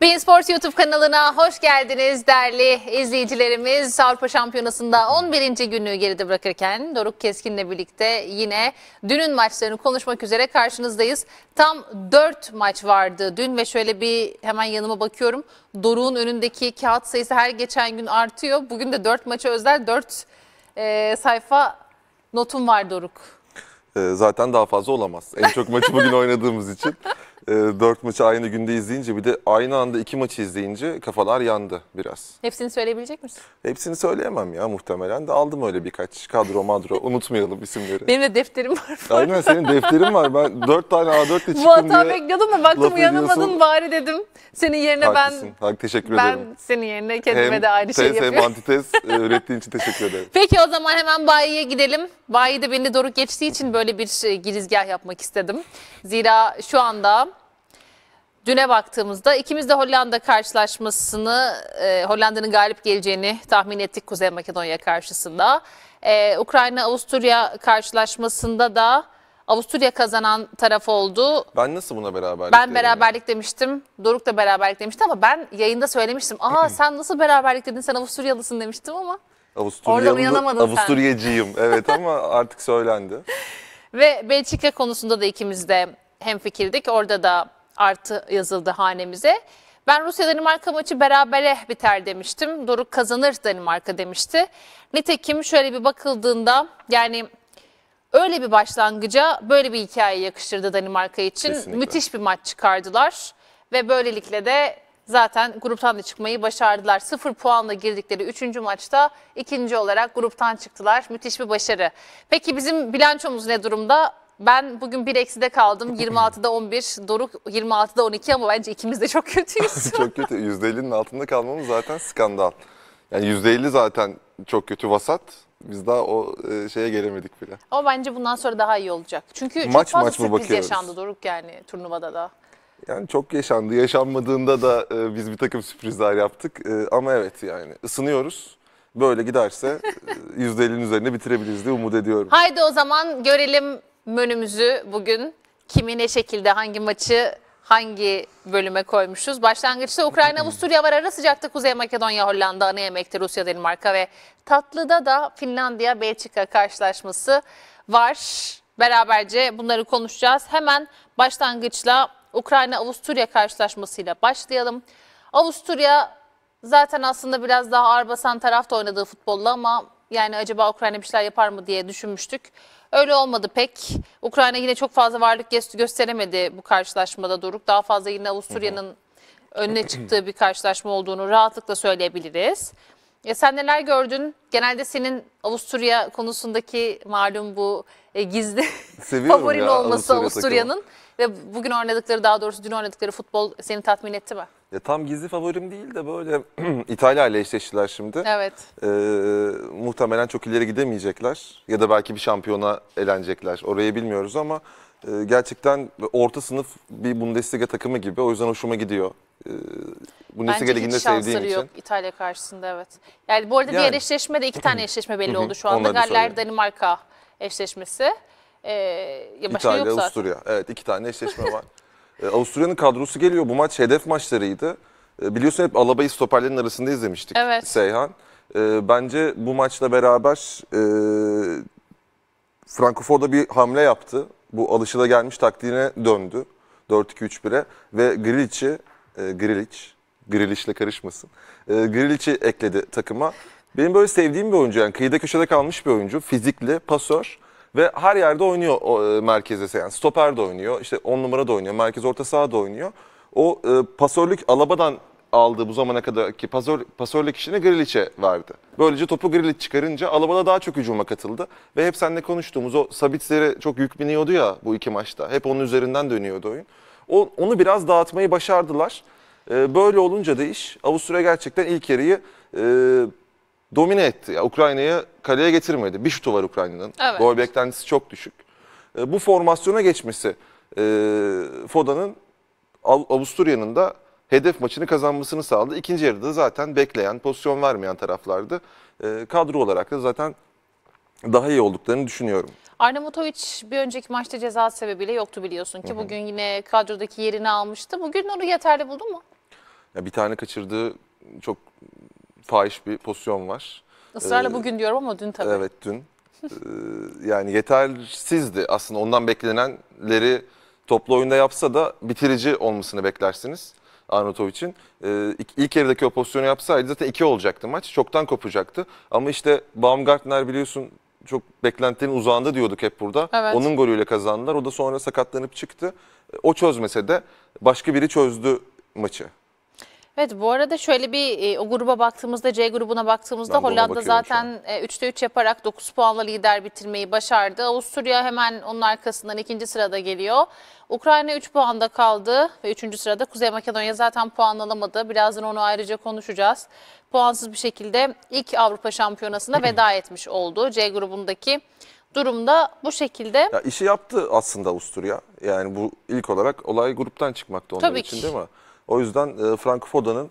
Bein Sports YouTube kanalına hoş geldiniz değerli izleyicilerimiz. Avrupa Şampiyonası'nda 11. günü geride bırakırken Doruk Keskin'le birlikte yine dünün maçlarını konuşmak üzere karşınızdayız. Tam 4 maç vardı dün ve şöyle bir hemen yanıma bakıyorum. Doruk'un önündeki kağıt sayısı her geçen gün artıyor. Bugün de 4 maça özel 4 e, sayfa notum var Doruk. E, zaten daha fazla olamaz. En çok maçı bugün oynadığımız için. Ee, dört maçı aynı günde izleyince bir de aynı anda iki maçı izleyince kafalar yandı biraz. Hepsini söyleyebilecek misin? Hepsini söyleyemem ya muhtemelen de aldım öyle birkaç kadro madro unutmayalım isimleri. Benim de defterim var. Aynen senin defterin var ben dört tane A4 ile çıktım diye. Bu bekliyordum da baktım uyanamadın bari dedim. Senin yerine Haklısın. ben Hak, teşekkür ben ederim. senin yerine kendime hem de aynı şeyi yapıyorum. Hem antites e, ürettiğin için teşekkür ederim. Peki o zaman hemen bayiye gidelim. Bayi de beni doruk geçtiği için böyle bir e, girizgah yapmak istedim. Zira şu anda Düne baktığımızda ikimiz de Hollanda karşılaşmasını, e, Hollanda'nın galip geleceğini tahmin ettik Kuzey Makedonya karşısında. E, Ukrayna-Avusturya karşılaşmasında da Avusturya kazanan taraf oldu. Ben nasıl buna beraberlik Ben beraberlik ya? demiştim. Doruk da beraberlik demişti ama ben yayında söylemiştim. Aa sen nasıl beraberlik dedin sen Avusturyalısın demiştim ama. Avusturyalı, Avusturyacıyım evet ama artık söylendi. Ve Belçika konusunda da ikimiz de hemfikirdik. Orada da artı yazıldı hanemize. Ben Rusya-Danimarka maçı berabere biter demiştim. Doruk kazanır Danimarka demişti. Nitekim şöyle bir bakıldığında yani öyle bir başlangıca böyle bir hikaye yakıştırdı Danimarka için. Kesinlikle. Müthiş bir maç çıkardılar ve böylelikle de zaten gruptan da çıkmayı başardılar. Sıfır puanla girdikleri üçüncü maçta ikinci olarak gruptan çıktılar. Müthiş bir başarı. Peki bizim bilançomuz ne durumda? Ben bugün 1 de kaldım. 26'da 11, Doruk 26'da 12 ama bence ikimiz de çok kötüyüz. çok kötü. %50'nin altında kalmamız zaten skandal. Yani %50 zaten çok kötü vasat. Biz daha o e, şeye gelemedik bile. Ama bence bundan sonra daha iyi olacak. Çünkü çok Maç- fazla maç sürpriz yaşandı Doruk yani turnuvada da. Yani çok yaşandı. Yaşanmadığında da e, biz bir takım sürprizler yaptık. E, ama evet yani ısınıyoruz. Böyle giderse e, %50'nin üzerine bitirebiliriz diye umut ediyorum. Haydi o zaman görelim menümüzü bugün kimi ne şekilde hangi maçı hangi bölüme koymuşuz? Başlangıçta Ukrayna Avusturya var ara sıcakta Kuzey Makedonya Hollanda ana yemekte Rusya Danimarka ve tatlıda da Finlandiya Belçika karşılaşması var. Beraberce bunları konuşacağız. Hemen başlangıçla Ukrayna Avusturya karşılaşmasıyla başlayalım. Avusturya zaten aslında biraz daha ağır basan tarafta oynadığı futbolla ama yani acaba Ukrayna bir şeyler yapar mı diye düşünmüştük. Öyle olmadı pek. Ukrayna yine çok fazla varlık gösteremedi bu karşılaşmada Doruk. Daha fazla yine Avusturya'nın önüne çıktığı bir karşılaşma olduğunu rahatlıkla söyleyebiliriz. E sen neler gördün? Genelde senin Avusturya konusundaki malum bu e, gizli Seviyorum favorin ya, olması Avusturya Avusturya'nın ve bugün oynadıkları daha doğrusu dün oynadıkları futbol seni tatmin etti mi? Ya tam gizli favorim değil de böyle İtalya ile eşleştiler şimdi. Evet. Ee, muhtemelen çok ileri gidemeyecekler ya da belki bir şampiyona elenecekler. Orayı bilmiyoruz ama e, gerçekten orta sınıf bir Bundesliga takımı gibi. O yüzden hoşuma gidiyor. E, Bundesliga Bence liginde hiç sevdiğim şansları için. yok İtalya karşısında evet. Yani bu arada yani. diğer eşleşme de iki tane eşleşme belli oldu şu anda. Galler Danimarka eşleşmesi. Ee, ya başka İtalya, yok zaten. Avusturya. Evet iki tane eşleşme var. E, Avusturya'nın kadrosu geliyor. Bu maç hedef maçlarıydı. E, biliyorsun hep Alaba'yı stoperlerin arasında izlemiştik evet. Seyhan. E, bence bu maçla beraber Frankfurt'da bir hamle yaptı. Bu Alışıda gelmiş taktiğine döndü. 4-2-3-1'e ve Grilic'i Grilic Grilic'le karışmasın. Grilic'i ekledi takıma. Benim böyle sevdiğim bir oyuncu yani kıyıda köşede kalmış bir oyuncu. Fizikli, pasör. Ve her yerde oynuyor o, e, merkezde. Yani stoper de oynuyor, işte 10 numara da oynuyor, merkez orta saha da oynuyor. O e, pasörlük Alaba'dan aldığı bu zamana kadarki pasör, pasörlük işini Grilic'e verdi. Böylece topu Grilic çıkarınca Alaba'da daha çok hücuma katıldı. Ve hep seninle konuştuğumuz o Sabitzer'e çok yük biniyordu ya bu iki maçta. Hep onun üzerinden dönüyordu oyun. O, onu biraz dağıtmayı başardılar. E, böyle olunca da iş Avusturya gerçekten ilk yarıyı e, domine etti. Yani Ukrayna'yı kaleye getirmedi. Bir şutu var Ukrayna'nın. Evet. Gol beklentisi çok düşük. E, bu formasyona geçmesi e, Foda'nın Avusturya'nın da hedef maçını kazanmasını sağladı. İkinci yarıda zaten bekleyen, pozisyon vermeyen taraflardı. E, kadro olarak da zaten daha iyi olduklarını düşünüyorum. Arnavutoviç bir önceki maçta ceza sebebiyle yoktu biliyorsun ki. Hı hı. Bugün yine kadrodaki yerini almıştı. Bugün onu yeterli buldu mu? Ya bir tane kaçırdığı çok fahiş bir pozisyon var. Israrla ee, bugün diyorum ama dün tabii. Evet dün. ee, yani yetersizdi aslında ondan beklenenleri toplu oyunda yapsa da bitirici olmasını beklersiniz Arnavutovic'in. Ee, ilk, ilk yarıdaki o pozisyonu yapsaydı zaten iki olacaktı maç. Çoktan kopacaktı. Ama işte Baumgartner biliyorsun çok beklentilerin uzağında diyorduk hep burada. Evet. Onun golüyle kazandılar. O da sonra sakatlanıp çıktı. Ee, o çözmese de başka biri çözdü maçı. Evet bu arada şöyle bir e, o gruba baktığımızda C grubuna baktığımızda Hollanda zaten e, 3'te 3 yaparak 9 puanla lider bitirmeyi başardı. Avusturya hemen onun arkasından ikinci sırada geliyor. Ukrayna 3 puanda kaldı ve 3. sırada Kuzey Makedonya zaten puan alamadı. Birazdan onu ayrıca konuşacağız. Puansız bir şekilde ilk Avrupa Şampiyonası'na veda etmiş oldu. C grubundaki durumda bu şekilde. Ya işi yaptı aslında Avusturya. Yani bu ilk olarak olay gruptan çıkmakta onun için ki. değil mi? O yüzden e, Foda'nın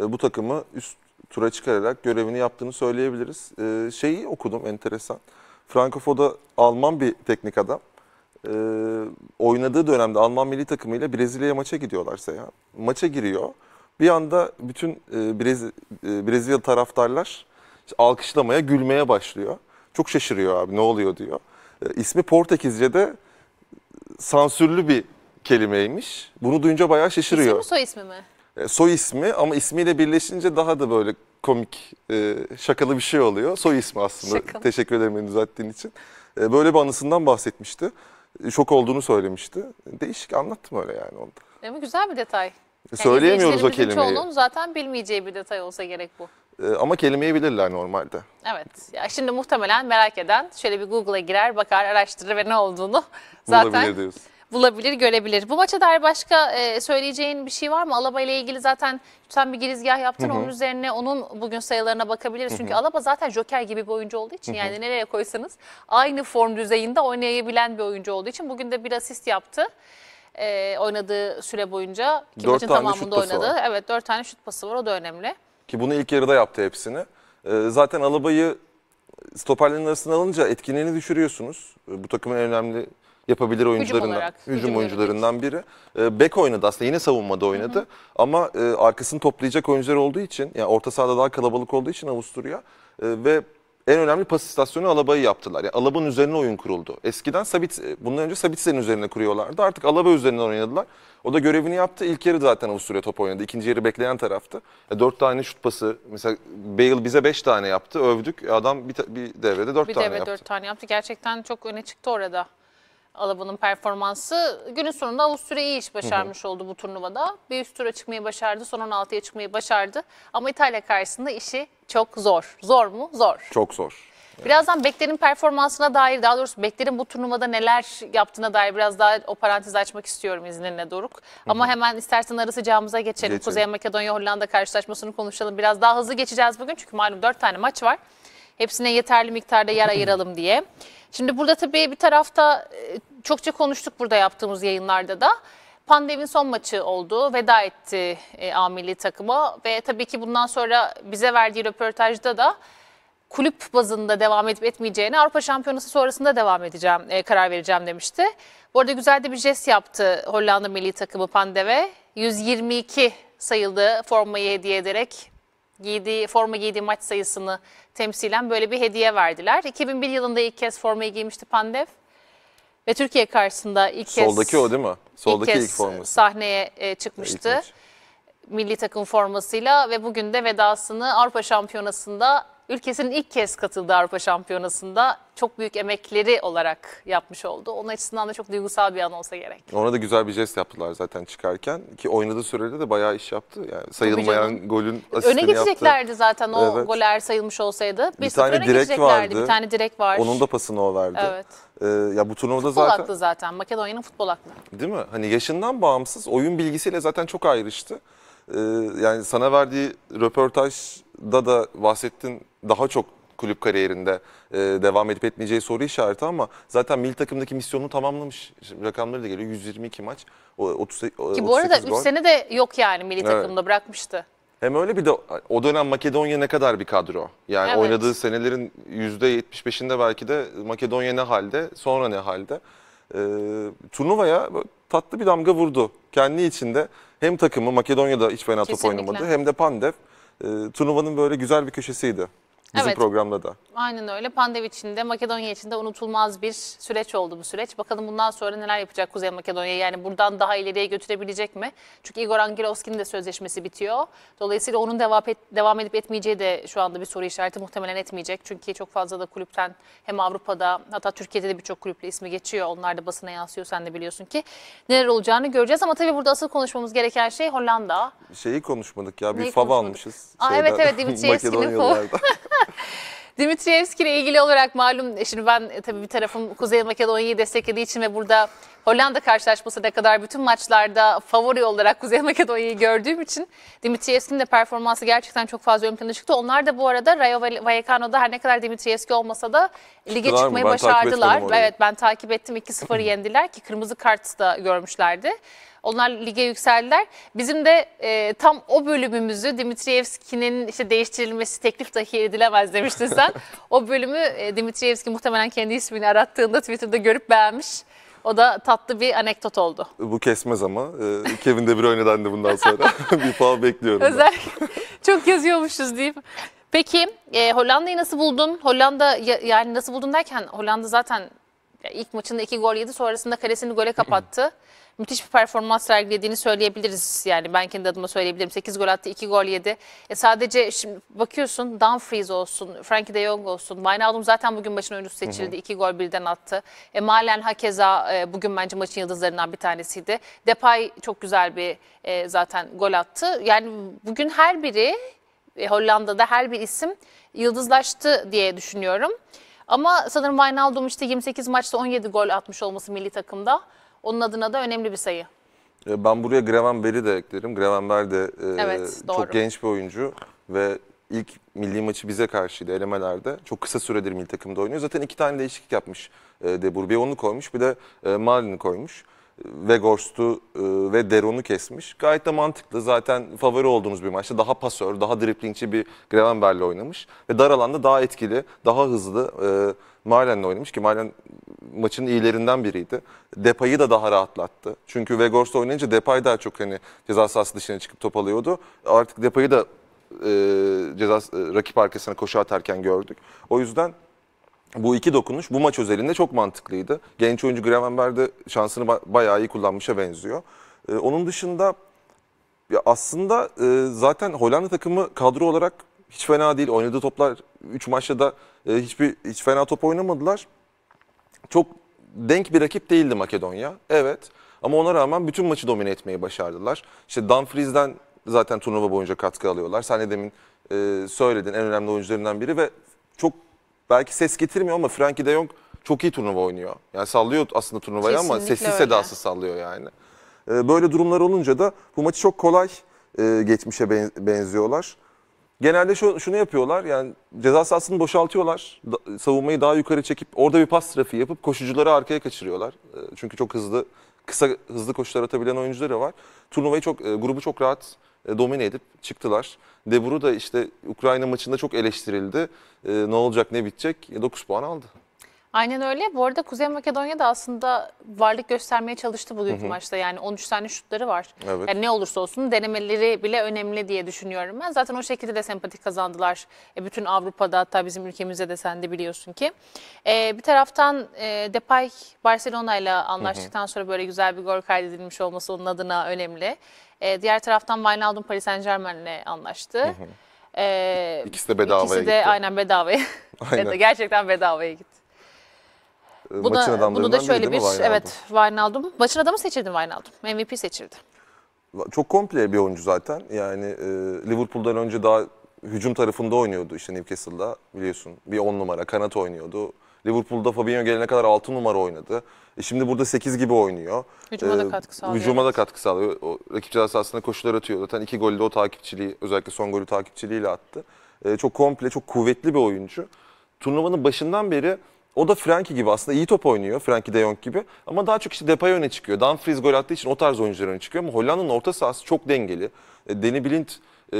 e, bu takımı üst tura çıkararak görevini yaptığını söyleyebiliriz. E, şeyi okudum enteresan. Frank Foda Alman bir teknik adam. E, oynadığı dönemde Alman milli takımıyla Brezilya'ya maça gidiyorlarsa ya. Maça giriyor. Bir anda bütün e, Brez, e, Brezilya taraftarlar işte alkışlamaya, gülmeye başlıyor. Çok şaşırıyor abi ne oluyor diyor. E, ismi Portekizce'de sansürlü bir kelimeymiş. Bunu duyunca bayağı şaşırıyor. İsim mi soy ismi mi? E, soy ismi ama ismiyle birleşince daha da böyle komik, e, şakalı bir şey oluyor. Soy ismi aslında. Şakalı. Teşekkür ederim beni düzelttiğin için. E, böyle bir anısından bahsetmişti. şok olduğunu söylemişti. Değişik anlattım öyle yani onda. Ama güzel bir detay. Yani Söyleyemiyoruz o kelimeyi. Çoğunun zaten bilmeyeceği bir detay olsa gerek bu. ama kelimeyi bilirler normalde. Evet. Ya şimdi muhtemelen merak eden şöyle bir Google'a girer, bakar, araştırır ve ne olduğunu zaten bulabilir, görebilir. Bu maça dair başka e, söyleyeceğin bir şey var mı? Alaba ile ilgili zaten sen bir girizgah yaptın. Hı hı. Onun üzerine onun bugün sayılarına bakabiliriz. Hı hı. Çünkü Alaba zaten joker gibi bir oyuncu olduğu için hı hı. yani nereye koysanız aynı form düzeyinde oynayabilen bir oyuncu olduğu için bugün de bir asist yaptı e, oynadığı süre boyunca. Ki dört tane tamamında şut pası oynadı. Var. Evet dört tane şut pası var o da önemli. Ki bunu ilk yarıda yaptı hepsini. E, zaten Alaba'yı stoperlerin arasına alınca etkinliğini düşürüyorsunuz. E, bu takımın önemli yapabilir oyuncularından, hücum, olarak, hücum, hücum oyuncularından biri. E, bek oynadı aslında yine savunmada oynadı hı hı. ama e, arkasını toplayacak oyuncular olduğu için yani orta sahada daha kalabalık olduğu için Avusturya e, ve en önemli pas istasyonu Alaba'yı yaptılar. Yani Alaba'nın üzerine oyun kuruldu. Eskiden Sabit, e, bundan önce Sabitzer'in üzerine kuruyorlardı. Artık Alaba üzerinden oynadılar. O da görevini yaptı. İlk yarı zaten Avusturya top oynadı. İkinci yarı bekleyen taraftı. E, dört tane şut pası. Mesela Bale bize beş tane yaptı. Övdük. E, adam bir, bir devrede dört bir tane devre yaptı. Bir devre dört tane yaptı. Gerçekten çok öne çıktı orada. Alaba'nın performansı. Günün sonunda Avusturya iyi iş başarmış hı hı. oldu bu turnuvada. Bir üst tura çıkmayı başardı, son 16'ya çıkmayı başardı. Ama İtalya karşısında işi çok zor. Zor mu? Zor. Çok zor. Birazdan Bekler'in performansına dair, daha doğrusu Bekler'in bu turnuvada neler yaptığına dair biraz daha o parantezi açmak istiyorum izninle Doruk. Ama Hı -hı. hemen istersen arası camımıza geçelim. geçelim. Kuzey Makedonya Hollanda karşılaşmasını konuşalım. Biraz daha hızlı geçeceğiz bugün çünkü malum 4 tane maç var. Hepsine yeterli miktarda yer ayıralım diye. Şimdi burada tabii bir tarafta e, çokça konuştuk burada yaptığımız yayınlarda da. pandemin son maçı oldu. Veda etti e, A milli ve tabii ki bundan sonra bize verdiği röportajda da kulüp bazında devam edip etmeyeceğini Avrupa Şampiyonası sonrasında devam edeceğim, e, karar vereceğim demişti. Bu arada güzel de bir jest yaptı Hollanda milli takımı Pandeve. 122 sayıldığı formayı hediye ederek giydiği forma giydiği maç sayısını temsilen böyle bir hediye verdiler. 2001 yılında ilk kez formayı giymişti Pandev. Ve Türkiye karşısında ilk kez Soldaki o değil mi? Soldaki ilk, kez ilk forması. sahneye e, çıkmıştı. Milli takım formasıyla ve bugün de vedasını Avrupa Şampiyonası'nda ülkesinin ilk kez katıldığı Avrupa Şampiyonası'nda çok büyük emekleri olarak yapmış oldu. Onun açısından da çok duygusal bir an olsa gerek. Ona da güzel bir jest yaptılar zaten çıkarken ki oynadığı sürede de bayağı iş yaptı. Yani sayılmayan golün asistini Öne geçeceklerdi yaptı. zaten o evet. goller sayılmış olsaydı. Bir, bir tane direk vardı. Bir tane direk var. Onun da pasını o verdi. Evet. Ee, ya bu turnuvada futbol zaten... aklı zaten. Makedonya'nın futbol aklı. Değil mi? Hani yaşından bağımsız oyun bilgisiyle zaten çok ayrıştı. Ee, yani sana verdiği röportaj da da bahsettin daha çok kulüp kariyerinde e, devam edip etmeyeceği soru işareti ama zaten milli takımdaki misyonunu tamamlamış. Şimdi rakamları da geliyor 122 maç. o 30, Ki e, bu arada 3 sene de yok yani milli evet. takımda bırakmıştı. Hem öyle bir de o dönem Makedonya ne kadar bir kadro. Yani evet. oynadığı senelerin %75'inde belki de Makedonya ne halde sonra ne halde. E, turnuvaya tatlı bir damga vurdu. Kendi içinde hem takımı Makedonya'da hiç fena top oynamadı hem de Pandev e, turnuvanın böyle güzel bir köşesiydi. Bizim evet. programda da. Aynen öyle. Pandemi içinde Makedonya içinde unutulmaz bir süreç oldu bu süreç. Bakalım bundan sonra neler yapacak Kuzey Makedonya? Yani buradan daha ileriye götürebilecek mi? Çünkü Igor Angelovski'nin de sözleşmesi bitiyor. Dolayısıyla onun devam, et, devam edip etmeyeceği de şu anda bir soru işareti muhtemelen etmeyecek. Çünkü çok fazla da kulüpten hem Avrupa'da hatta Türkiye'de de birçok kulüple ismi geçiyor. Onlar da basına yansıyor. Sen de biliyorsun ki neler olacağını göreceğiz. Ama tabii burada asıl konuşmamız gereken şey Hollanda. Şeyi konuşmadık ya. Bir Neyi fav konuşmadık? almışız. Aa, Şeyden, evet evet Dimitri Makedonyalılardan. Dimitrievski ile ilgili olarak malum e, şimdi ben e, tabii bir tarafım Kuzey Makedonya'yı desteklediği için ve burada Hollanda karşılaşmasına kadar bütün maçlarda favori olarak Kuzey Makedonya'yı gördüğüm için Dimitrievski'nin de performansı gerçekten çok fazla ön plana çıktı. Onlar da bu arada Rayo Vallecano'da her ne kadar Dimitrievski olmasa da lige Çıktılar çıkmayı başardılar. Evet ben takip ettim 2-0 yendiler ki kırmızı kart da görmüşlerdi. Onlar lige yükseldiler. Bizim de e, tam o bölümümüzü Dimitrievski'nin işte değiştirilmesi teklif dahi edilemez demiştin sen. o bölümü e, Dimitriyevski muhtemelen kendi ismini arattığında Twitter'da görüp beğenmiş. O da tatlı bir anekdot oldu. Bu kesmez ama. E, Kevin De Bruyne'den de bundan sonra bir puan bekliyorum. Özel. çok yazıyormuşuz diyeyim. Peki e, Hollanda'yı nasıl buldun? Hollanda ya, yani nasıl buldun derken Hollanda zaten ilk maçında iki gol yedi sonrasında kalesini gole kapattı. müthiş bir performans sergilediğini söyleyebiliriz. Yani ben kendi adıma söyleyebilirim. 8 gol attı, 2 gol yedi. E sadece şimdi bakıyorsun Dumfries olsun, Frankie de Jong olsun. Wijnaldum zaten bugün maçın oyuncusu seçildi. 2 gol birden attı. E Malen hakeza e, bugün bence maçın yıldızlarından bir tanesiydi. Depay çok güzel bir e, zaten gol attı. Yani bugün her biri e, Hollanda'da her bir isim yıldızlaştı diye düşünüyorum. Ama sanırım Wijnaldum işte 28 maçta 17 gol atmış olması milli takımda. Onun adına da önemli bir sayı. E, ben buraya Grevenberg'i de eklerim. Grevenberg de e, evet, çok genç bir oyuncu ve ilk milli maçı bize karşıydı elemelerde. Çok kısa süredir milli takımda oynuyor. Zaten iki tane değişiklik yapmış e, De Bourbier. Onu koymuş bir de e, Marlin'i koymuş. Weghorst'u e, ve Deron'u kesmiş. Gayet de mantıklı. Zaten favori olduğumuz bir maçta daha pasör, daha driplingçi bir Grevenberg'le oynamış. Ve dar alanda daha etkili, daha hızlı e, Malen'le oynamış ki Malen maçın iyilerinden biriydi. Depay'ı da daha rahatlattı. Çünkü Weghorst oynayınca Depay daha çok hani ceza sahası dışına çıkıp top alıyordu. Artık Depay'ı da e, ceza, e, rakip arkasına koşu atarken gördük. O yüzden bu iki dokunuş bu maç özelinde çok mantıklıydı. Genç oyuncu Gravenberg de şansını bayağı iyi kullanmışa benziyor. Ee, onun dışında ya aslında e, zaten Hollanda takımı kadro olarak hiç fena değil. Oynadığı toplar 3 maçta da e, hiçbir hiç fena top oynamadılar. Çok denk bir rakip değildi Makedonya. Evet. Ama ona rağmen bütün maçı domine etmeyi başardılar. İşte Dumfries'den zaten turnuva boyunca katkı alıyorlar. Sen de demin e, söyledin en önemli oyuncularından biri ve çok belki ses getirmiyor ama Frankie de yok çok iyi turnuva oynuyor. Yani sallıyor aslında turnuvayı ama sessiz öyle. sedası sallıyor yani. Ee, böyle durumlar olunca da bu maçı çok kolay e, geçmişe ben- benziyorlar. Genelde şu, şunu yapıyorlar yani ceza sahasını boşaltıyorlar. Da, savunmayı daha yukarı çekip orada bir pas trafiği yapıp koşucuları arkaya kaçırıyorlar. E, çünkü çok hızlı kısa hızlı koşular atabilen oyuncuları var. Turnuvayı çok e, grubu çok rahat e, domine edip çıktılar. De da işte Ukrayna maçında çok eleştirildi. E, ne olacak ne bitecek? 9 e, puan aldı. Aynen öyle. Bu arada Kuzey Makedonya da aslında varlık göstermeye çalıştı bugünkü hı maçta. Yani 13 tane şutları var. Evet. Yani ne olursa olsun denemeleri bile önemli diye düşünüyorum ben. Zaten o şekilde de sempatik kazandılar. E, bütün Avrupa'da hatta bizim ülkemizde de sen de biliyorsun ki. E, bir taraftan e, Depay Barcelona ile anlaştıktan sonra böyle güzel bir gol kaydedilmiş olması onun adına önemli. E, diğer taraftan Wijnaldum Paris Saint Germain ile anlaştı. Hı hı. E, ikisi de bedavaya İkisi de gitti. aynen bedavaya. Aynen. Gerçekten bedavaya gitti. Ee, Bu maçın da, adamlarından bunu da şöyle bir Wijnaldum? evet Wijnaldum. Maçın adamı seçildi Wijnaldum. MVP seçildi. Çok komple bir oyuncu zaten. Yani e, Liverpool'dan önce daha hücum tarafında oynuyordu işte Newcastle'da biliyorsun. Bir 10 numara kanat oynuyordu. Liverpool'da Fabinho gelene kadar 6 numara oynadı. E şimdi burada 8 gibi oynuyor. Hücuma da e, katkı sağlıyor. Hücuma da katkı sağlıyor. O, rakip cezası aslında koşular atıyor. Zaten iki golü de o takipçiliği, özellikle son golü takipçiliğiyle attı. E, çok komple, çok kuvvetli bir oyuncu. Turnuvanın başından beri o da Frankie gibi aslında iyi top oynuyor. Frankie de Jong gibi. Ama daha çok işte Depay öne çıkıyor. Dumfries gol attığı için o tarz oyuncular öne çıkıyor. Ama Hollanda'nın orta sahası çok dengeli. E, Deni Blind e,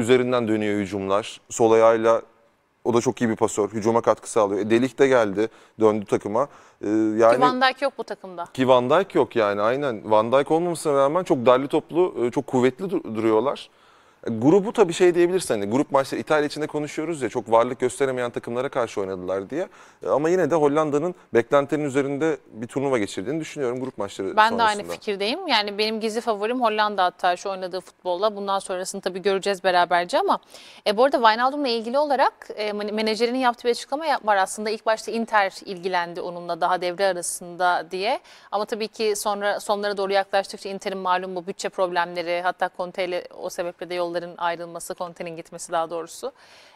üzerinden dönüyor hücumlar. Sol ayağıyla o da çok iyi bir pasör. Hücuma katkı sağlıyor. E, Delik de geldi. Döndü takıma. E, yani, Ki Van Dijk yok bu takımda. Ki Van Dijk yok yani aynen. Van Dijk olmamasına rağmen çok derli toplu, e, çok kuvvetli duruyorlar. Grubu tabii şey diyebilirsin hani grup maçları İtalya içinde konuşuyoruz ya çok varlık gösteremeyen takımlara karşı oynadılar diye. E, ama yine de Hollanda'nın beklentilerin üzerinde bir turnuva geçirdiğini düşünüyorum grup maçları Ben sonrasında. de aynı fikirdeyim. Yani benim gizli favorim Hollanda hatta şu oynadığı futbolla. Bundan sonrasını tabii göreceğiz beraberce ama e, bu arada Wijnaldum'la ilgili olarak e, menajerinin yaptığı bir açıklama var aslında. ilk başta Inter ilgilendi onunla daha devre arasında diye. Ama tabii ki sonra sonlara doğru yaklaştıkça Inter'in malum bu bütçe problemleri hatta Conte o sebeple de yolları onların ayrılması, Conte'nin gitmesi daha doğrusu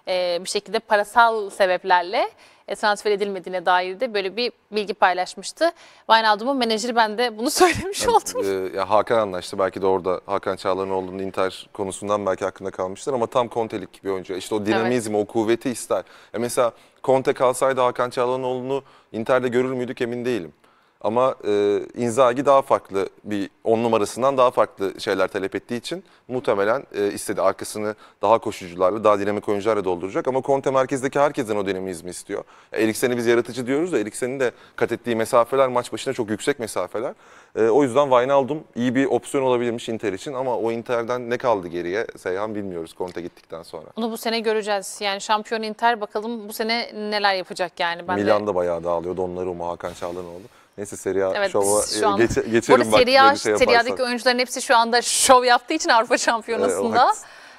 e, bir şekilde parasal sebeplerle e, transfer edilmediğine dair de böyle bir bilgi paylaşmıştı. Wijnaldum'un menajeri ben de bunu söylemiş oldum. E, ya Hakan anlaştı. Belki de orada Hakan Çağlar'ın Inter konusundan belki hakkında kalmıştır ama tam Conte'lik bir oyuncu. İşte o dinamizmi, evet. o kuvveti ister. Ya e, mesela Conte kalsaydı Hakan Çağlar'ın Inter'de görür müydük emin değilim. Ama e, Inzaghi daha farklı bir on numarasından daha farklı şeyler talep ettiği için muhtemelen e, istedi. Arkasını daha koşucularla, daha dinamik oyuncularla dolduracak. Ama Conte merkezdeki herkesten o dinamizmi istiyor. Eriksen'i biz yaratıcı diyoruz da Eriksen'in de kat ettiği mesafeler maç başına çok yüksek mesafeler. E, o yüzden Wijnaldum iyi bir opsiyon olabilirmiş Inter için ama o Inter'den ne kaldı geriye Seyhan bilmiyoruz Conte gittikten sonra. Onu bu sene göreceğiz. Yani şampiyon Inter bakalım bu sene neler yapacak yani. Ben Milan'da de... bayağı dağılıyor. onları Hakan oldu. Neyse Serie A evet, şova e, geç, geçelim. bak, Serie A, şey Serie oyuncuların hepsi şu anda şov yaptığı için Avrupa Şampiyonası'nda.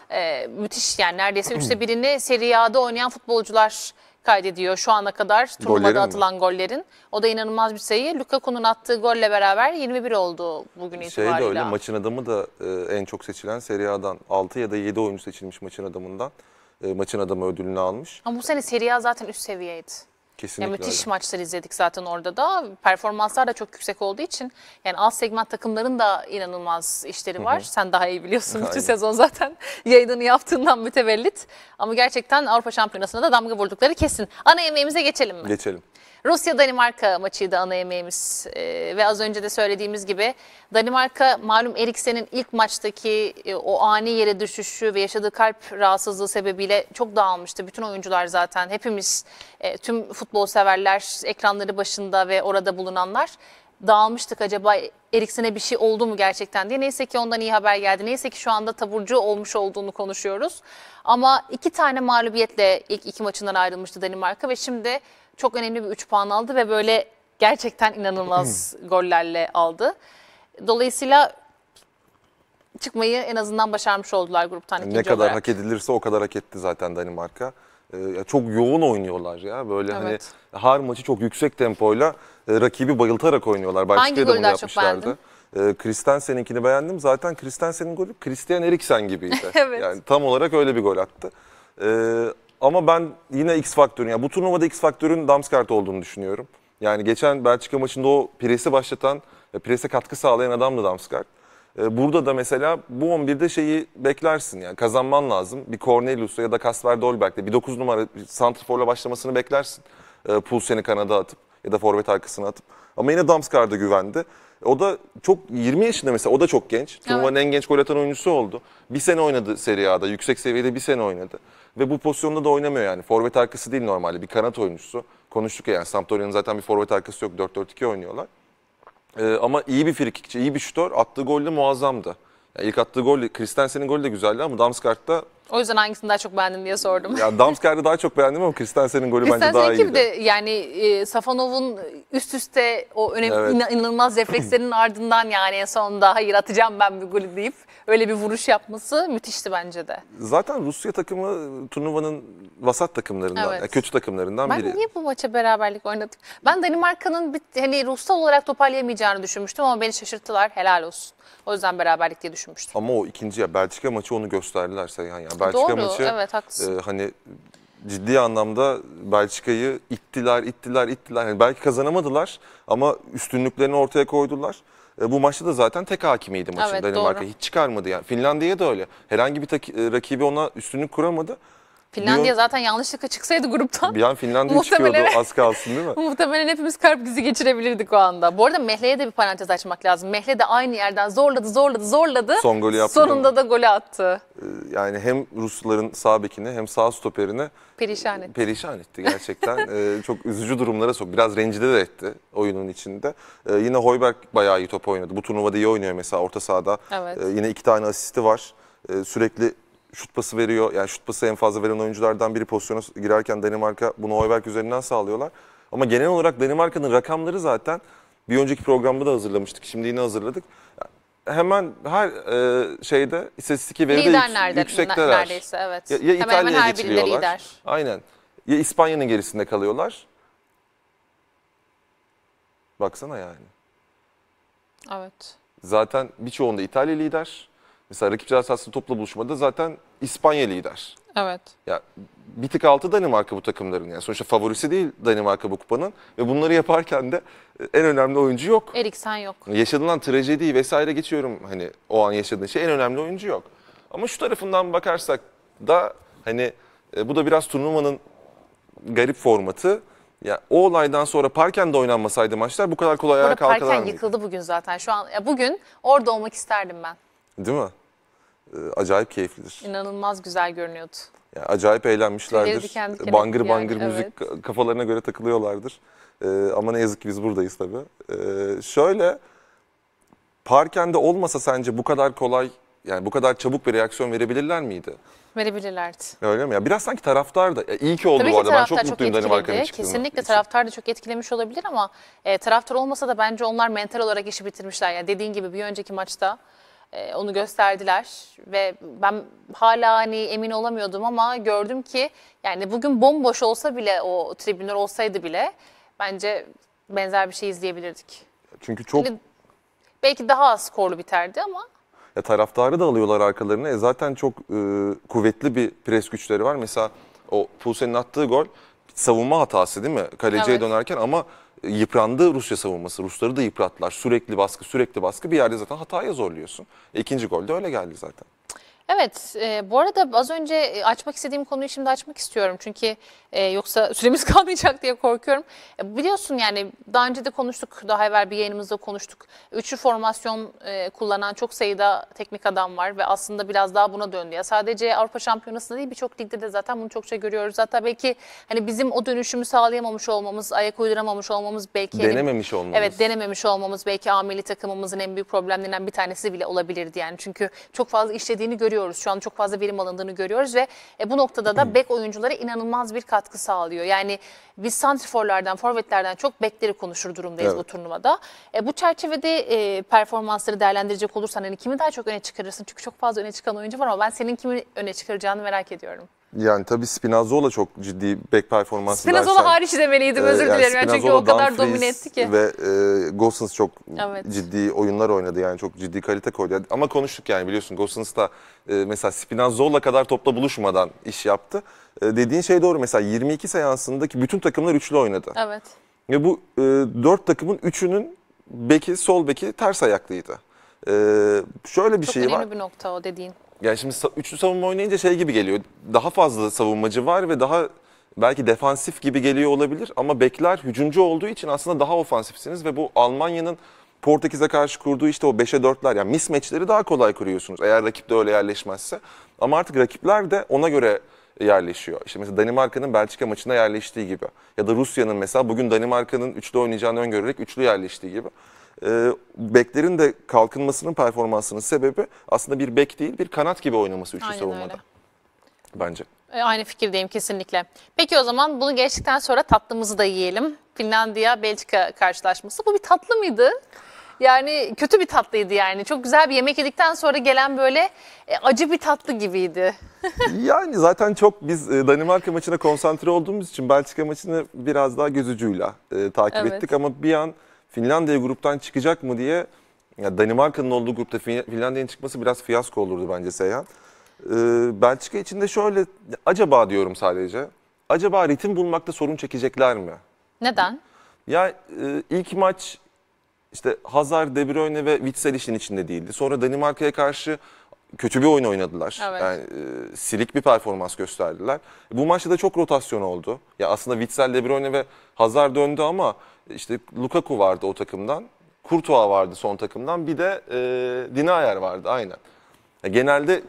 Evet, e, müthiş yani neredeyse üçte birini Serie A'da oynayan futbolcular kaydediyor şu ana kadar turnuvada gollerin atılan mi? gollerin. O da inanılmaz bir sayı. Lukaku'nun attığı golle beraber 21 oldu bugün şey itibariyle. Şey de öyle maçın adamı da e, en çok seçilen Serie A'dan 6 ya da 7 oyuncu seçilmiş maçın adamından. E, maçın adamı ödülünü almış. Ama bu sene Serie A zaten üst seviyeydi. Kesinlikle ya müthiş öyle. maçlar izledik zaten orada da. Performanslar da çok yüksek olduğu için yani alt segment takımların da inanılmaz işleri var. Hı hı. Sen daha iyi biliyorsun Aynen. bütün sezon zaten yayınını yaptığından mütevellit. Ama gerçekten Avrupa Şampiyonası'na da damga vurdukları kesin. Ana yemeğimize geçelim mi? Geçelim. Rusya-Danimarka maçıydı ana yemeğimiz e, ve az önce de söylediğimiz gibi Danimarka malum Eriksen'in ilk maçtaki e, o ani yere düşüşü ve yaşadığı kalp rahatsızlığı sebebiyle çok dağılmıştı. Bütün oyuncular zaten hepimiz e, tüm futbol severler ekranları başında ve orada bulunanlar dağılmıştık acaba Eriksen'e bir şey oldu mu gerçekten diye. Neyse ki ondan iyi haber geldi. Neyse ki şu anda taburcu olmuş olduğunu konuşuyoruz. Ama iki tane mağlubiyetle ilk iki maçından ayrılmıştı Danimarka ve şimdi çok önemli bir 3 puan aldı ve böyle gerçekten inanılmaz gollerle aldı. Dolayısıyla çıkmayı en azından başarmış oldular gruptan ikinci Ne kadar olarak. hak edilirse o kadar hak etti zaten Danimarka. Ee, çok yoğun oynuyorlar ya böyle hani Evet. hani her maçı çok yüksek tempoyla e, rakibi bayıltarak oynuyorlar. Hangi golü daha çok beğendin? Ee, Christensen'inkini beğendim. Zaten Kristensenin golü Christian Eriksen gibiydi. Evet. Yani tam olarak öyle bir gol attı. Ee, ama ben yine X faktörün, yani bu turnuvada X faktörün Damskart olduğunu düşünüyorum. Yani geçen Belçika maçında o presi başlatan, prese katkı sağlayan adam da Damskart. Ee, burada da mesela bu 11'de şeyi beklersin yani kazanman lazım. Bir Cornelius ya da Kasper Dolberg'de bir 9 numara santrforla başlamasını beklersin. Ee, Pulsen'i kanada atıp ya da forvet arkasına atıp. Ama yine Damsgaard'a güvendi. O da çok 20 yaşında mesela o da çok genç. Turnuvanın evet. en genç gol atan oyuncusu oldu. Bir sene oynadı Serie A'da. Yüksek seviyede bir sene oynadı. Ve bu pozisyonda da oynamıyor yani. Forvet arkası değil normalde bir kanat oyuncusu. Konuştuk ya yani Sampdoria'nın zaten bir forvet arkası yok. 4-4-2 oynuyorlar. Ee, ama iyi bir frikikçi, iyi bir şütör. Attığı gol de muazzamdı. Yani ilk attığı gol, Kristensen'in golü de güzeldi ama Damsgaard o yüzden hangisini daha çok beğendin diye sordum. Ya Damsker'i daha çok beğendim ama Kristensen'in golü bence daha iyiydi. bir de yani e, Safanov'un üst üste o önemli Evet. inan- inanılmaz reflekslerin ardından yani en sonunda hayır atacağım ben bir golü deyip öyle bir vuruş yapması müthişti bence de. Zaten Rusya takımı turnuvanın vasat takımlarından, Evet. yani kötü takımlarından Ben biri. niye bu maça beraberlik oynadık? Ben Danimarka'nın bir, hani ruhsal olarak toparlayamayacağını düşünmüştüm ama beni şaşırttılar. Helal olsun. O yüzden beraberlik diye düşünmüştüm. Ama o ikinci ya Belçika maçı onu gösterdiler Seyhan. Yani Belçika Doğru, maçı evet, haklısın. e, hani ciddi anlamda Belçika'yı ittiler, ittiler, ittiler. Yani belki kazanamadılar ama üstünlüklerini ortaya koydular. E, bu maçta da zaten tek hakimiydi maçın. Evet, Danimarka doğru. hiç çıkarmadı yani. Finlandiya da öyle. Herhangi bir e, rakibi ona üstünlük kuramadı. Finlandiya zaten yanlışlıkla çıksaydı gruptan Bir an Finlandiya çıkıyordu Muhtemelen- az kalsın değil mi? muhtemelen hepimiz kalp krizi geçirebilirdik o anda. Bu arada Mehle'ye de bir parantez açmak lazım. Mehle de aynı yerden zorladı, zorladı, zorladı. Son golü yaptı. Sonunda da golü attı. Ee, yani hem Rusların sağ bekine hem sağ stoperini Perişan etti. perişan etti gerçekten. Ee, çok üzücü durumlara sok. Biraz rencide de etti oyunun içinde. Ee, yine Hoiberg bayağı iyi top oynadı. Bu turnuvada iyi oynuyor mesela orta sahada. Evet. yine iki tane asisti var. sürekli şut pası veriyor. Yani şut pası en fazla veren oyunculardan biri pozisyona girerken Danimarka bunu Hoiberg üzerinden sağlıyorlar. Ama genel olarak Danimarka'nın rakamları zaten bir önceki programda da hazırlamıştık. Şimdi yine hazırladık. Hemen her e, şeyde istatistik veri de yüksekler. Neredeyse evet. Ya, ya hemen İtalya'ya hemen her geçiliyorlar. Lider. Aynen. Ya İspanya'nın gerisinde kalıyorlar. Baksana yani. Evet. Zaten birçoğunda İtalya lider. Mesela rakip ceza sahasında topla buluşmada zaten İspanya lider. Evet. Ya bir tık altı Danimarka bu takımların yani sonuçta favorisi değil Danimarka bu kupanın ve bunları yaparken de e, en önemli oyuncu yok. Eriksen yok. Yaşadılan trajediyi vesaire geçiyorum hani o an yaşadığın şey en önemli oyuncu yok. Ama şu tarafından bakarsak da hani e, bu da biraz turnuvanın garip formatı. Ya o olaydan sonra de oynanmasaydı maçlar bu kadar kolay ayağa kalkarlar Parken yıkıldı bugün zaten. Şu an ya bugün orada olmak isterdim ben. Değil mi? E, acayip keyiflidir. İnanılmaz güzel görünüyordu. Yani acayip eğlenmişlerdir. Diken diken bangır bangır yani, müzik evet. kafalarına göre takılıyorlardır. Ee, ama ne yazık ki biz buradayız tabii. Ee, şöyle parkende olmasa sence bu kadar kolay yani bu kadar çabuk bir reaksiyon verebilirler miydi? Verebilirlerdi. Öyle mi? Ya biraz sanki taraftar da ya iyi ki oldu Tabii ki bu arada. Ben çok, çok mutluyum Danimarka'nın çıktığını. Kesinlikle taraftar da çok etkilemiş olabilir ama e, taraftar olmasa da bence onlar mental olarak işi bitirmişler. Yani dediğin gibi bir önceki maçta e, onu gösterdiler ve ben hala hani emin olamıyordum ama gördüm ki yani bugün bomboş olsa bile o tribünler olsaydı bile bence benzer bir şey izleyebilirdik. Çünkü çok... Yani belki daha az skorlu biterdi ama ya taraftarı da alıyorlar arkalarına. E zaten çok e, kuvvetli bir pres güçleri var. Mesela o Tuğse'nin attığı gol savunma hatası değil mi? Kaleciye evet. dönerken ama yıprandı Rusya savunması. Rusları da yıprattılar. Sürekli baskı, sürekli baskı bir yerde zaten hataya zorluyorsun. E, ikinci gol de öyle geldi zaten. Evet, e, bu arada az önce e, açmak istediğim konuyu şimdi açmak istiyorum. Çünkü e, yoksa süremiz kalmayacak diye korkuyorum. E, biliyorsun yani daha önce de konuştuk, daha evvel bir yayınımızda konuştuk. Üçlü formasyon e, kullanan çok sayıda teknik adam var ve aslında biraz daha buna döndü. Ya sadece Avrupa Şampiyonası'nda değil birçok ligde de zaten bunu çokça görüyoruz. Hatta belki hani bizim o dönüşümü sağlayamamış olmamız, ayak uyduramamış olmamız belki... Hani denememiş olmamız. Evet, denememiş olmamız belki ameli takımımızın en büyük problemlerinden bir tanesi bile olabilirdi yani. Çünkü çok fazla işlediğini görüyoruz görüyoruz. Şu an çok fazla verim alındığını görüyoruz ve e, bu noktada da bek oyunculara inanılmaz bir katkı sağlıyor. Yani biz santriforlardan, forvetlerden çok bekleri konuşur durumdayız evet. bu turnuvada. E, bu çerçevede e, performansları değerlendirecek olursan hani kimi daha çok öne çıkarırsın? Çünkü çok fazla öne çıkan oyuncu var ama ben senin kimi öne çıkaracağını merak ediyorum. Yani tabii Spinazzola çok ciddi back performans Spinazzola dersen, hariç demeliydim e, özür yani dilerim. Yani çünkü o kadar Dumfries domine etti ki. Ve e, Gossens çok evet. ciddi oyunlar oynadı yani çok ciddi kalite koydu. Ama konuştuk yani biliyorsun Gosens da e, mesela Spinazzola kadar topla buluşmadan iş yaptı. E, dediğin şey doğru mesela 22 seansındaki bütün takımlar üçlü oynadı. Evet. Ve bu e, 4 takımın üçünün beki sol beki ters ayaklıydı. Ee, şöyle bir Çok şey var. Çok önemli bir nokta o dediğin. Yani şimdi üçlü savunma oynayınca şey gibi geliyor. Daha fazla savunmacı var ve daha belki defansif gibi geliyor olabilir ama bekler hücumcu olduğu için aslında daha ofansifsiniz ve bu Almanya'nın Portekiz'e karşı kurduğu işte o 5'e 4'ler yani mismatchleri daha kolay kuruyorsunuz eğer rakip de öyle yerleşmezse. Ama artık rakipler de ona göre yerleşiyor. İşte mesela Danimarka'nın Belçika maçına yerleştiği gibi ya da Rusya'nın mesela bugün Danimarka'nın üçlü oynayacağını öngörerek üçlü yerleştiği gibi e, beklerin de kalkınmasının performansının sebebi aslında bir bek değil bir kanat gibi oynaması üçlü savunmada. Öyle. Bence. E, aynı fikirdeyim kesinlikle. Peki o zaman bunu geçtikten sonra tatlımızı da yiyelim. Finlandiya-Belçika karşılaşması. Bu bir tatlı mıydı? Yani kötü bir tatlıydı yani. Çok güzel bir yemek yedikten sonra gelen böyle e, acı bir tatlı gibiydi. yani zaten çok biz e, Danimarka maçına konsantre olduğumuz için Belçika maçını biraz daha gözücüyle e, takip evet. ettik ama bir an Finlandiya gruptan çıkacak mı diye ya Danimarka'nın olduğu grupta Finlandiya'nın çıkması biraz fiyasko olurdu bence Seyhan. Ee, Belçika için de şöyle acaba diyorum sadece. Acaba ritim bulmakta sorun çekecekler mi? Neden? Ya e, ilk maç işte Hazar, De Bruyne ve Witsel işin içinde değildi. Sonra Danimarka'ya karşı kötü bir oyun oynadılar. Evet. Yani e, silik bir performans gösterdiler. Bu maçta da çok rotasyon oldu. Ya aslında Witsel, De Bruyne ve Hazar döndü ama işte Lukaku vardı o takımdan. Courtois vardı son takımdan. Bir de e, Dinayer vardı aynen. Yani genelde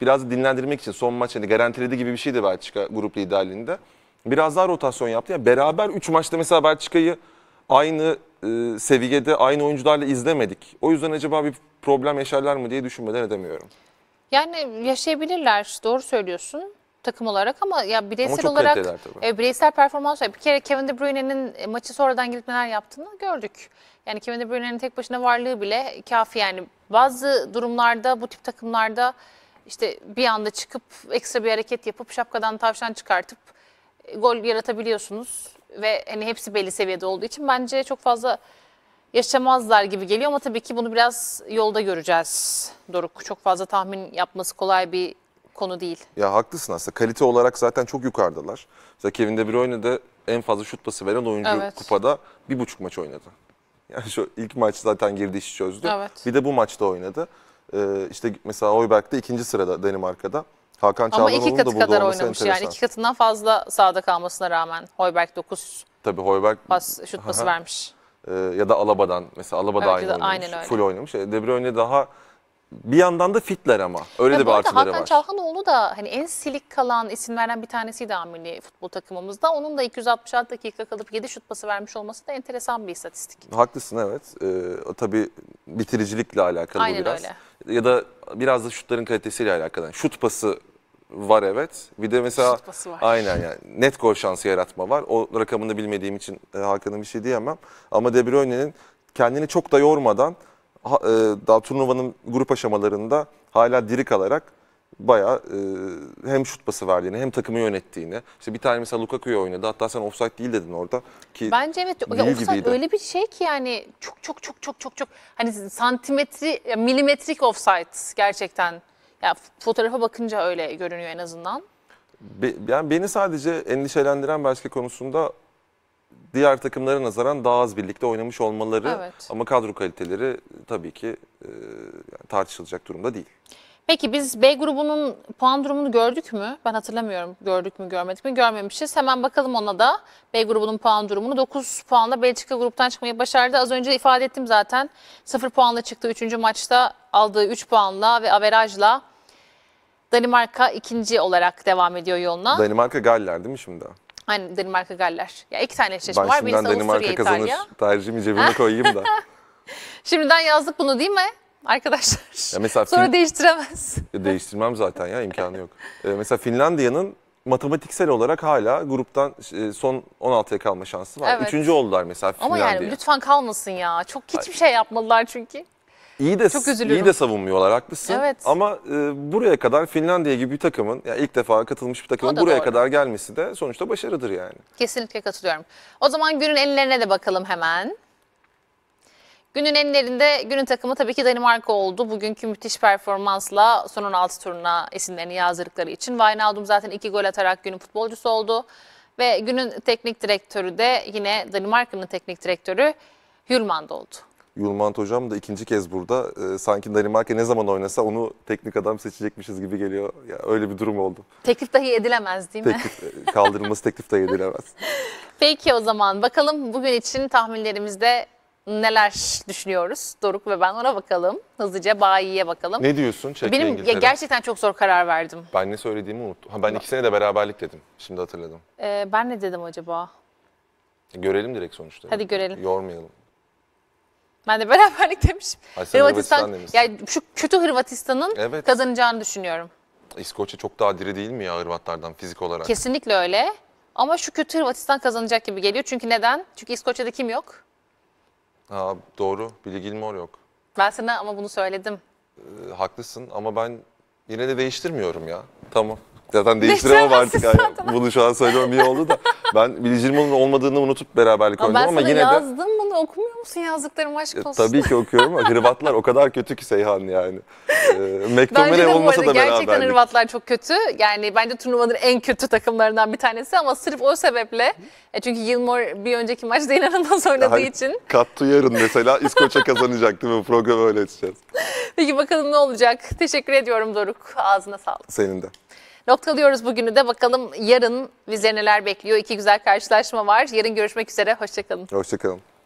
biraz dinlendirmek için son maç hani garantiledi gibi bir şeydi Belçika grup liderliğinde. Biraz daha rotasyon yaptı. Yani beraber 3 maçta mesela Belçika'yı aynı e, seviyede aynı oyuncularla izlemedik. O yüzden acaba bir problem yaşarlar mı diye düşünmeden edemiyorum. Yani yaşayabilirler doğru söylüyorsun takım olarak ama ya bireysel ama olarak e, bireysel performans bir kere Kevin De Bruyne'nin e, maçı sonradan gidip neler yaptığını gördük. Yani Kevin De Bruyne'nin tek başına varlığı bile kafi yani bazı durumlarda bu tip takımlarda işte bir anda çıkıp ekstra bir hareket yapıp şapkadan tavşan çıkartıp e, gol yaratabiliyorsunuz ve hani hepsi belli seviyede olduğu için bence çok fazla yaşamazlar gibi geliyor ama tabii ki bunu biraz yolda göreceğiz Doruk. Çok fazla tahmin yapması kolay bir konu değil. Ya haklısın aslında. Kalite olarak zaten çok yukarıdalar. Mesela Kevin De Bruyne de en fazla şut pası veren oyuncu evet. kupada bir buçuk maç oynadı. Yani şu ilk maç zaten girdi işi çözdü. Evet. Bir de bu maçta oynadı. Ee, işte mesela Oyberg de ikinci sırada Danimarka'da. Hakan da Ama iki katı da kadar oynamış enteresan. yani iki katından fazla sahada kalmasına rağmen Hoyberg 9 Tabii Hoyberg pas, şut pası vermiş. Ee, ya da Alaba'dan mesela Alaba da aynı oynamış. Aynen öyle. Full oynamış. E, de Bruyne daha bir yandan da fitler ama. Öyle ya de bir artıları Hakan var. Hakan Çalhanoğlu da hani en silik kalan isimlerden bir tanesiydi milli futbol takımımızda. Onun da 266 dakika kalıp 7 şut pası vermiş olması da enteresan bir istatistik. Haklısın evet. Ee, tabii bitiricilikle alakalı Aynen bu biraz. Öyle. Ya da biraz da şutların kalitesiyle alakalı. şut pası var evet. Bir de mesela şut aynen yani net gol şansı yaratma var. O rakamını bilmediğim için e, Hakan'ın bir şey diyemem. Ama De Bruyne'nin kendini çok da yormadan e, daha turnuvanın grup aşamalarında hala diri kalarak bayağı e, hem şut pası verdiğini hem takımı yönettiğini. İşte bir tane mesela Lukaku'ya oynadı. Hatta sen offside değil dedin orada ki Bence evet. Ya offside gibiydi. öyle bir şey ki yani çok çok çok çok çok çok hani santimetri milimetrik offside gerçekten. Ya fotoğrafa bakınca öyle görünüyor en azından. Be, yani beni sadece endişelendiren başka konusunda diğer takımlara nazaran daha az birlikte oynamış olmaları evet. ama kadro kaliteleri tabii ki e, tartışılacak durumda değil. Peki biz B grubunun puan durumunu gördük mü? Ben hatırlamıyorum gördük mü görmedik mi görmemişiz. Hemen bakalım ona da B grubunun puan durumunu. 9 puanla Belçika gruptan çıkmayı başardı. Az önce ifade ettim zaten 0 puanla çıktı 3. maçta aldığı 3 puanla ve averajla Danimarka ikinci olarak devam ediyor yoluna. Danimarka Galler değil mi şimdi? Hani Danimarka Galler. Ya iki tane eşleşme ben var. Birisi Danimarka Avusturya, kazanır. İtalya. Tercihimi cebime koyayım da. Şimdiden yazdık bunu değil mi? Arkadaşlar. Ya mesela Sonra fin... değiştiremez. Ya e, değiştirmem zaten ya imkanı yok. Ee, mesela Finlandiya'nın matematiksel olarak hala gruptan e, son 16'ya kalma şansı var. Evet. Üçüncü oldular mesela Finlandiya. Ama yani lütfen kalmasın ya. Çok hiçbir şey yapmadılar çünkü. İyi de Çok üzülürüm. iyi de savunmuyorlar haklısın. Evet. Ama e, buraya kadar Finlandiya gibi bir takımın yani ilk defa katılmış bir takımın buraya doğru. kadar gelmesi de sonuçta başarıdır yani. Kesinlikle katılıyorum. O zaman günün enlerine de bakalım hemen. Günün enlerinde günün takımı tabii ki Danimarka oldu. Bugünkü müthiş performansla son 16 turuna isimlerini yazdırdıkları için. Wijnaldum zaten iki gol atarak günün futbolcusu oldu. Ve günün teknik direktörü de yine Danimarka'nın teknik direktörü Hürman'da oldu. Yulmant Hocam da ikinci kez burada. E, sanki Danimarka ne zaman oynasa onu teknik adam seçecekmişiz gibi geliyor. Ya, öyle bir durum oldu. Teklif dahi edilemez değil mi? Teklif, e, kaldırılması teklif dahi edilemez. Peki o zaman bakalım bugün için tahminlerimizde neler düşünüyoruz? Doruk ve ben ona bakalım. Hızlıca bayiye bakalım. Ne diyorsun Çekya Benim ya gerçekten çok zor karar verdim. Ben ne söylediğimi unuttum. Ha, ben ikisine de beraberlik dedim. Şimdi hatırladım. Ee, ben ne dedim acaba? Görelim direkt sonuçları. Hadi görelim. Yormayalım. Ben de beraberlik demişim. Ay, sen Hırvatistan, Hırvatistan yani şu kötü Hırvatistan'ın evet. kazanacağını düşünüyorum. İskoçya çok daha diri değil mi ya Hırvatlardan fizik olarak? Kesinlikle öyle. Ama şu kötü Hırvatistan kazanacak gibi geliyor. Çünkü neden? Çünkü İskoçya'da kim yok? Ha, doğru. Billy Gilmore yok. Ben sana ama bunu söyledim. Ee, haklısın ama ben yine de değiştirmiyorum ya. Tamam. Zaten değiştiremem artık. Yani. Bunu şu an söylüyorum iyi oldu da. Ben bilicimin olmadığını unutup beraberlik oynadım ama, yine de... Ben sana yazdım bunu okumuyor musun yazdıklarım aşk olsun? Tabii ki okuyorum. ama Hırvatlar o kadar kötü ki Seyhan yani. E, ee, McTominay olmasa da beraberlik. Gerçekten Hırvatlar çok kötü. Yani bence turnuvanın en kötü takımlarından bir tanesi ama sırf o sebeple. E, çünkü Gilmore bir önceki maçta inanılmaz oynadığı yani, için. Kattu yarın mesela İskoçya kazanacak değil mi? Programı öyle açacağız. Peki bakalım ne olacak? Teşekkür ediyorum Doruk. Ağzına sağlık. Senin de. Noktalıyoruz bugünü de bakalım yarın bize neler bekliyor. İki güzel karşılaşma var. Yarın görüşmek üzere. Hoşçakalın. Hoşçakalın.